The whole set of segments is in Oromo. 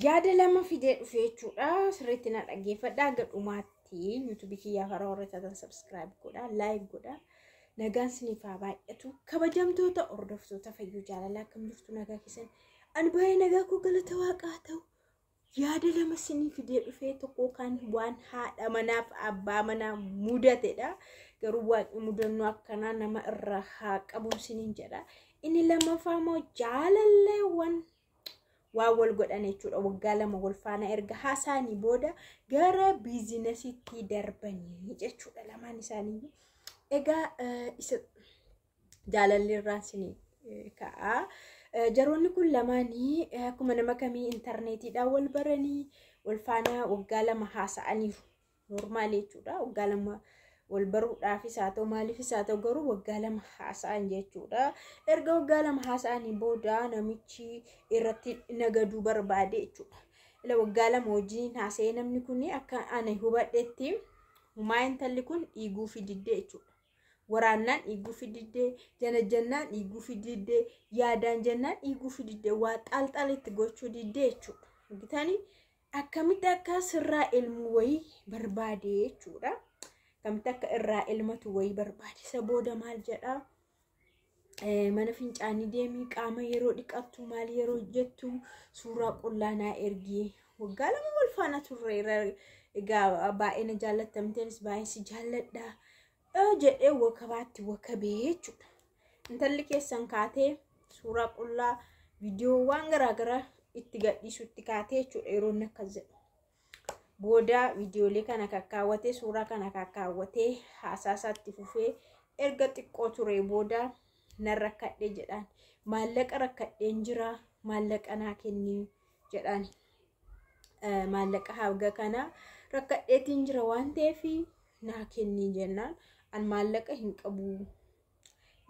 yaada lama fidee dhufe jechuudha. Sirriitti na dhaggeeffadha. Aga dhumaatti yuutuubii kiyyaa afara horreessatan sabskiraayib godha, laayib godha. Nagaan siniifaa baay'atu kabajamtoota hordoftoota fayyuu jaalalaa akkam jirtu nagaa keessan ani baay'ee nagaa koo galata waaqaa ta'u yaada lama sinii fidee dhufe tokko kan waan haadha manaaf abbaa manaa mudatedha. Garuu waaqni mudannoo akkanaa nama irraa haa qabu siniin jedha. Inni lammaffaa immoo jaalalleewwan waa wal godhan jechuudha waggaa lama walfaanaa erga haasaanii booda gara biizinasiitti darbanii jechuudha lamaan isaanii. Egaa eh, isa jaalalli irraan eh, ka'a. Eh, Jaroonni kun lamaanii akkuma nama kamii intarneetiidhaan wal baranii walfaanaa waggaa lama haasa'aniiru. Noormaali jechuudha waggaa lama. wal baruudhaafis haa maaliif maaliifis haa garuu waggaa lama haasa'an jechuudha. Erga waggaa lama haasa'anii booda namichi irratti nagaduu barbaade jechuudha. waggaa lama hojiin haasa'ee namni kun akka ani hubadhetti humaa intalli kun dhiiguu fididdee jechuudha. Waraannaan dhiiguu fididdee, janajjannaan dhiiguu fididdee, yaadaan jennaan dhiiguu fididdee, waa xaalxaal itti gochuu diddee jechuudha. akkamitti akka sirraa ilmu wayii barbaade jechuudha. gamtaa akka irraa elmatu wayii barbaade sabooda maal jedhaa mana fincaanii deemii qaama yeroo dhiqattu maal yeroo jettu suuraa qullaa ergi ergee waggaa lama wal faana turreera egaa baay'ee na jaallattamteenis baay'ee si jaalladha jedhee wakabaatti wakabee jechuudha. Intalli keessan kaatee suuraa qullaa viidiyoo waan garaagaraa itti gadhiisutti kaatee jechuudha yeroonni akkas jedhu. booda viidiyoolee kana kakkaawwatee suuraa kana kakkaawwatee haasaasatti fufee erga xiqqoo ture booda nan rakkadhe jedhaan maallaqa rakkadheen jira maallaqa naa kennii jedhaan maallaqa haga kana rakkadheetiin jira waan ta'eef naa kennii jennaan an maallaqa hin qabu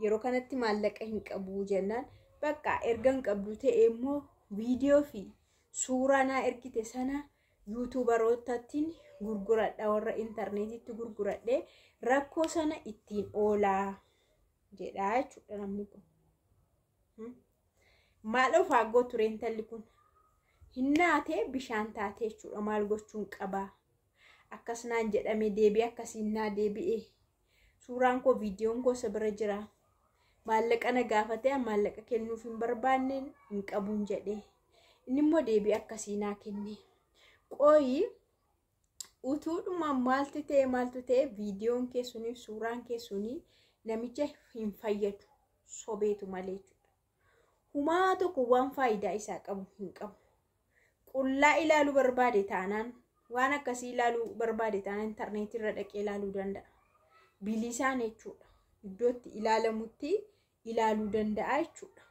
yeroo kanatti maallaqa hin qabu jennaan bakka erga hin qabdu ta'e immoo viidiyoo fi suuraa naa ergite sana yuutuubarootatiin gurguradha warra intarneetitti gurguradhee rakkoo sana ittiin oolaa jedhaa jechuudha namni kun hmm? maal of haggoo tureen talli kun hinnaatee bishaan taatee jechuudha maal gochuun qabaa naan jedhame deebi akkasiin naa deebi'ee suuraan koo viidiyoon koo isa bira jira maallaqa na gaafatee maallaqa kennuuf hin barbaanneen hin qabuun jedhee inni immoo deebi akkasii naa kennee. qoyi utuudhuma maaltu ta'e maaltu ta'e viidiyoon keessunii suuraan keessunii namicha hin fayyadu sobeetu malee jechuudha. Humaa tokko waan faayidaa isaa qabu hin qabu. Qullaa ilaaluu barbaade taanaan waan akkasii ilaaluu barbaade taanaan intarneetirra dhaqee ilaaluu danda'a. Bilisaan jechuudha iddootti ilaalamutti ilaaluu danda'a jechuudha.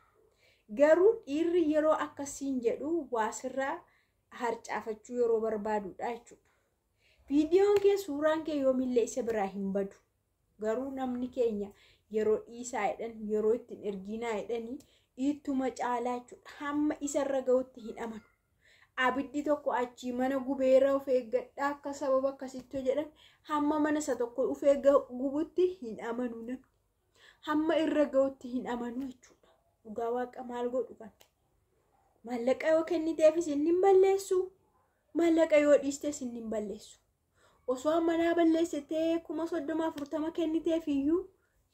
Garuu dhiirri yeroo akkasiin jedhu waasirra. harcaafachuu yeroo barbaadudha jechuudha. Viidiyoon kee suuraan kee yoomillee isa biraa hin badu. Garuu namni keenya yeroo dhiisaa jedhan yeroo ittiin erginaa jedhanii dhiittuma caalaa jechuudha. Hamma irra gahutti hin amanu. Abiddi tokko achii mana gubeera of eeggadhaa akka sababa akkasitti jedhan hamma mana isa tokko of gubutti hin amanu Hamma irra gahutti hin amanu jechuudha. Dhugaa waaqa maal godhu kana? maallaqa yoo kenniteefis inni balleessu maallaqa yoo dhiistees inni balleessu osoo manaa balleessitee kuma soddoma afurtama kenniteef iyyuu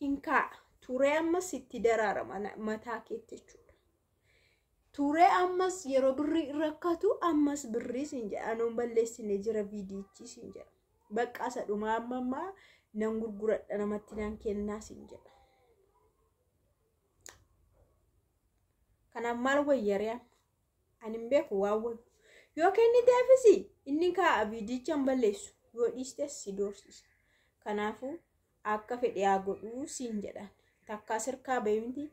hin ka'a turee ammas itti daraara mataa keetti jechuudha. Turee ammas yeroo birrii rakkatu ammas birriis hin jedha anoon balleessine jira viidiyichiis hin jedha bakka isa dhumaa amma ammaa nan gurguradha namatti naan kennaas hin jedha. Kanaaf maal wayyaree? Ani hin beeku waan walu. Yoo kenniteefis inni kaa'a biidichaan balleessu. Yoo dhiistes si doorsisa. kanaafu akka fedhe haa godhuu siin jedhan. Takkaa sirkaa bahee miti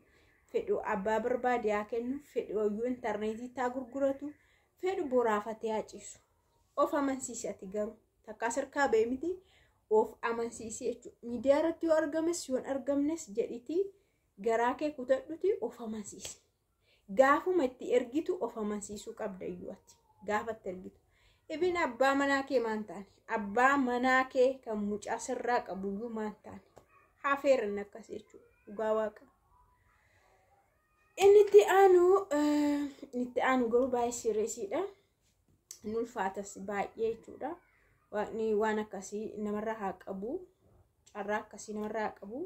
fedhu abbaa barbaade haa kennu. Fedhu oyyuu intarneetiitti haa gurguratu. Fedhu boraafatee haa ciisu. Of amansiisati garuu takkaa sirkaa bahee miti of amansiisi jechuudha. Miidiyaa irratti yoo argames yoo hin argamnes jedhitii garaa kee kutadhuti of amansiisi. gaafuma itti ergitu of amansiisuu qabda iyyuutti gaafatti ergitu. Ibin abbaa manaa kee maan taane abbaa manaa kee kan mucaa sirraa qabu iyyuu maan taane hafeeran akkasii jechuudha dhugaa waaqa. Inni itti aanu itti garuu baay'ee sirreesiidha. Inni ulfaatas baay'ee jechuudha. Waaqni waan akkasii namarraa haa qabu. Carraa akkasii namarraa haa qabu.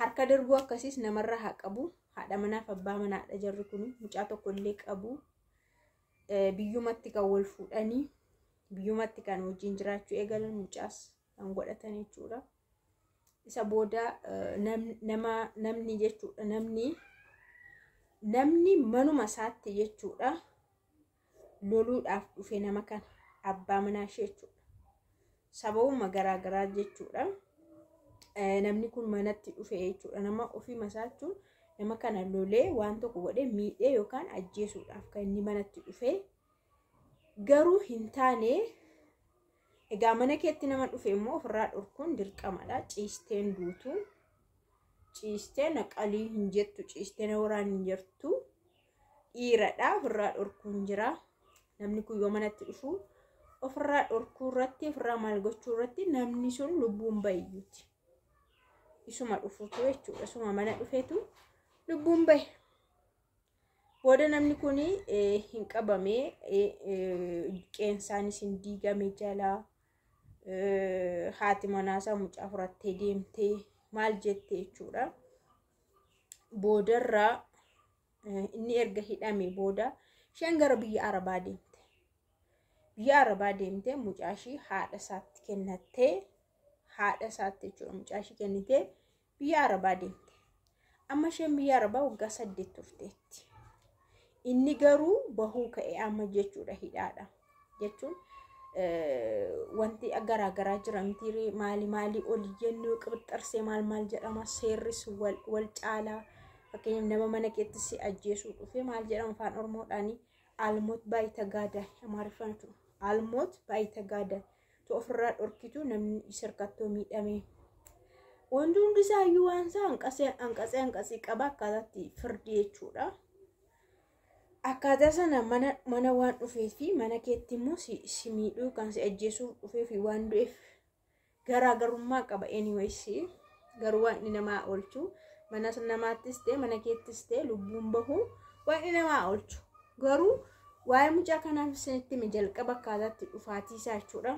Harka darbuu akkasiis namarraa haa qabu. haadha manaaf abbaa manaadha jarri kun mucaa tokko illee qabu. Eh, biyyumatti kan wal fuudhanii biyyumatti kan wajjin jiraachuu eegalan mucaas kan godhatan jechuudha. Isa booda eh, namni jechuudha namni manuma isaatti jechuudha loluudhaaf dhufe nama kana abbaa manaa ishee jechuudha. Sababuma garaagaraa jechuudha. Eh, namni kun manatti dhufe jechuudha. Nama ofii isaa jechuun. nama kana lolee waan tokko godhee miidhee yookaan ajjeesuudhaaf kan inni manatti dhufe garuu hin taane egaa mana keetti nama dhufe immoo ofirraa dhorkuun dirqamadha ciisteen duutu ciistee naqalii hin jettu ciistee na waraan hin jirtu dhiiradha ofirraa dhorkuun jira namni kun yoo manatti dhufu ofirraa dhorkuurratti ofirraa maal gochuurratti namni sun lubbuun bayyuuti. isuma dhufutu jechuudha. Isuma mana dhufetu. lubbuun bahe. Booda namni kun e, hin qabamee e, e, qeensaan isin diigame jalaa haati manaasaa mucaa furattee deemtee maal jette jechuudha. Boodarraa inni erga hidhame booda isheen gara biyya Arabaa deemte. Biyya Arabaa deemte mucaa ishii haadha isaatti kennattee haadha isaatti jechuudha mucaa ishii kennitee biyya Arabaa deemte. amma biyya yarbaa waggaa saddeet turteetti. Inni garuu bahuu ka'e amma jechuudha hidhaadha jechuun wanti garaagaraa jira miti maali maali oli jennuu qabxarsee maal maal jedhama seerris wal caalaa fakkeenyaaf nama mana keetti si ajjeesuu dhufe maal jedhama afaan oromoodhaanii almoot baay'ee gaadaa amaariffaan almoot baay'ee gaadaa ofirraa dhorkitu namni sirkattoo miidhamee Wanti iyyuu waan isaa hanqasee hanqasee qaba akkaataatti firdi jechuudha. Akkaataa sana mana waan dhufee fi mana keetti immoo si miidhuu kan si ajjeesuuf dhufee fi waan du'eef garaagarummaa qaba. Anyways garuu waan inni namaa oolchu mana namaattis ta'e mana keettis ta'e lubbuun bahu waan inni namaa oolchu. Garuu waa'ee mucaa kanaaf isinitti jalqaba akkaataatti dhufaatii isaa jechuudha.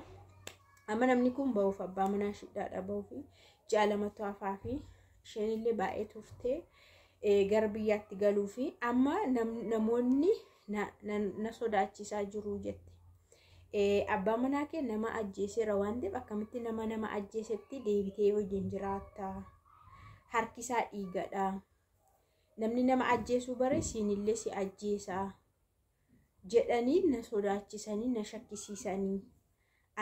Amma namni kun bahuuf abbaa manaa shiddaadha bahuuf. ja'a lamatu fi isheenillee baay'ee turtee gara biyyaatti galuu fi amma namoonni na sodaachisaa jiru jette Abbaa manaa kee nama ajjeeseera waan ta'eef akkamitti nama nama ajjeesetti deebitee wajjin jiraata. Harkisaa dhiigadha. Namni nama ajjeesuu bare siinillee si ajjeesaa jedhanii na sodaachisanii na shakkisiisanii.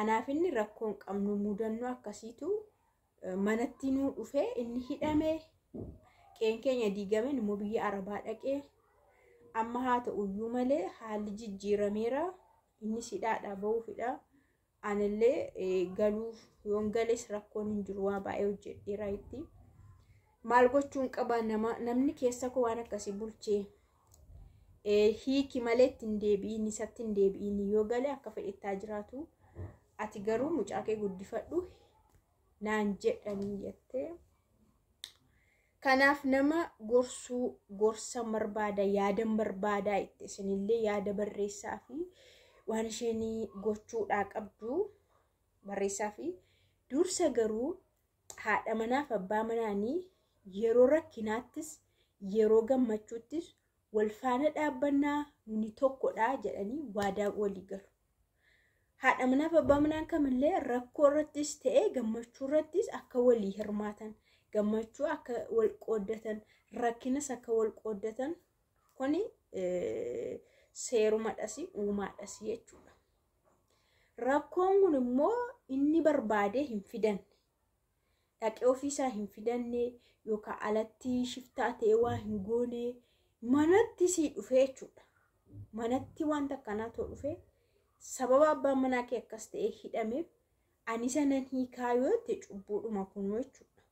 anaafinni rakkoon qabnu mudannoo akkasiitu manatti nuu dhufee inni hidhame qeen keenya diigameen immoo biyya arabaa dhaqee amma haa ta'uyyuu malee haalli jijjiirameera innis hidhaadhaa bahuufidha anillee galuuf yoon gales rakkoon hin jiru waa baay'ee hojjedheera itti maal gochuun qaba namni keessa koo waan akkasii bulchee hiiki malee ittiin deebiin isatti hin deebiin yoo gale akka fedhettaa jiraatu ati garuu mucaa kee guddifadhu naan jedhanii jettee kanaaf nama gorsuu gorsa barbaada yaadan barbaadaa itti isinillee yaada barreessaa fi waan isheen gochuudhaa qabdu barreessaa fi dursa garuu haadha manaaf abbaa manaanii yeroo rakkinaattis yeroo gammachuuttis wal faana dhaabbannaa ni tokkodha jedhanii waadaa walii galu. haadha manaa abbaa manaan rakkoo irrattis ta'ee gammachuu irrattis akka walii hirmaatan gammachuu akka wal qooddatan rakkinas akka wal qooddatan kuni seeruma dhasi uumaa dhasi jechuudha. Rakkoon kun immoo inni barbaadee hin fidanne dhaqee ofiisaa hin yookaan alatti shiftaa waa hin goone manatti sii dhufe jechuudha. Manatti wanta akkanaa ta'u dhufee. sababa abbaan manaa kee akkas ta'ee hidhameef ani nan hiikaa yoo ta'e kunu jechuudha.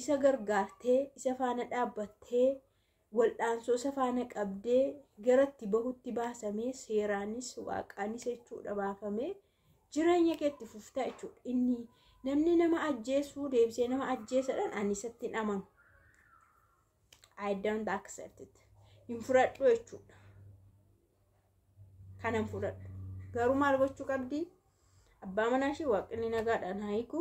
Isa gargaartee isa faana dhaabbattee waldhaansoo isa faana qabdee gara bahutti baasamee seeraanis waaqaanis jechuudha baafamee jireenya kee itti fuftaa jechuudha inni. namni nama ajjeessuu deebisee nama ajjeessadhaan ani isatti hin amamu. I don't Hin jechuudha. kanan fudhadhu. Garuu maal gochuu qabdi? Abbaa manaa ishee waaqni nagaadhaan haa hiiku.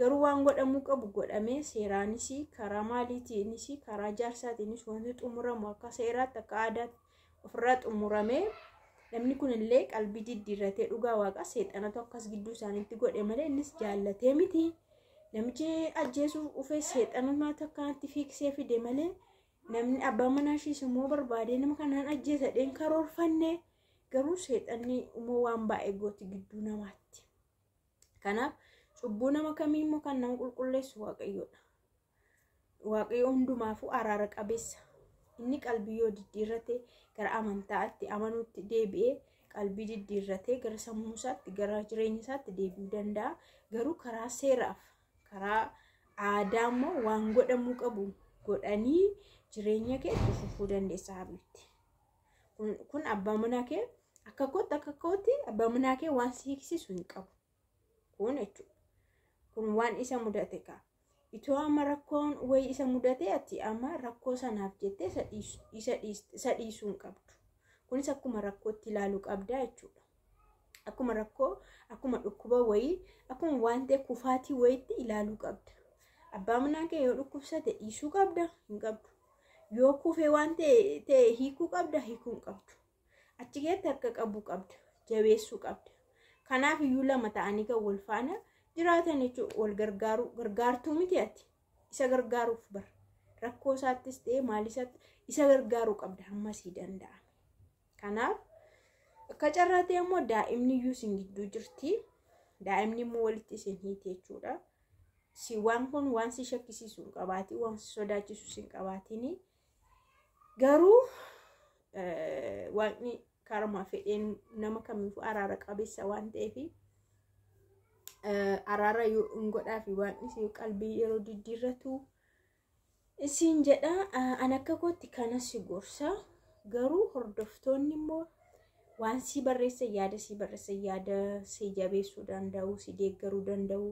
Garuu waan godhamuu qabu godhamee seeraanis karaa maaliitiinis karaa jaarsaatiinis wanti xumuramu akka seeraatti akka aadaatti ofirraa xumuramee namni kunillee qalbii diddiirratee dhugaa waaqaa seexanatu akkas gidduu isaaniitti godhe malee innis jaallatee miti. Namichi ajjeesuuf ufee akkaan akkanatti fiiksee fide malee namni abbaa manaa ishees immoo barbaadee nama kanaan ajjeesa dheen karoorfanne. garuu seexanni uumuu waan baay'ee gooti gidduu namaatti. Kanaaf cubbuu nama kamiimmoo kan nama qulqulleessu waaqayyoodha. Waaqayyo hundumaafuu araara qabeessa. Inni qalbii yoo diddiirrate gara amantaatti amanuutti deebi'ee qalbii diddiirratee gara sammuu isaatti gara jireenya isaatti deebi'uu danda'a. Garuu karaa seeraaf karaa aadaa immoo waan godhamuu qabu godhanii jireenya kee dhufuu dandeessa habiibti. kun abbaa manaa kee akka kootti akka kootti abbaa manaa kee waan si hin qabu kun jechuudha kun waan isa mudate kaa itoo amma rakkoon wayi isa mudate ati amma rakkoo sanaaf jettee isa dhiisuu hin qabdu kunis akkuma rakkootti ilaaluu qabdaa jechuudha. Akkuma rakkoo akkuma dhukkuba wayii akkuma waan ta'e kufaatii wayiitti ilaaluu qabda. Abbaa manaa kee yoo dhukkubsate dhiisuu qabda hin qabdu. yoo kufee waan ta'e hiikuu qabda hiikuun qabdu achi keessatti harka qabu qabda jabeessuu qabda kanaaf iyyuu lama ta'anii kan wal faana jiraatan jechuudha wal gargaaru gargaartuu miti ati isa gargaaruuf bara rakkoo isaattis ta'e maal isaatti isa gargaaruu qabda hammasii danda'a kanaaf akka carraate ammoo daa'imni iyyuu isin gidduu jirti daa'imni immoo walitti isin hiite jechuudha si waan kun waan si shakkisiisu hin qabaatiin waan si sodaachisu hin qabaatiin. Garuu waaqni karma fedheen nama kamiifuu araara qabeessa waan ta'eef araara yoo hin fi waaqni si qalbii yeroo diddiirratu isiin jedha. An akka kootti si gorsa. Garuu hordoftoonni immoo waan si barreessa yaada si barreessa yaada si jabeessuu danda'u si deeggaruu danda'u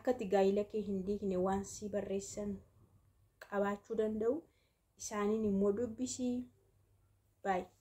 akkatti gaayila kee hin diigne waan si barreessan qabaachuu danda'u. isaaniin immoo bishi baay'ee.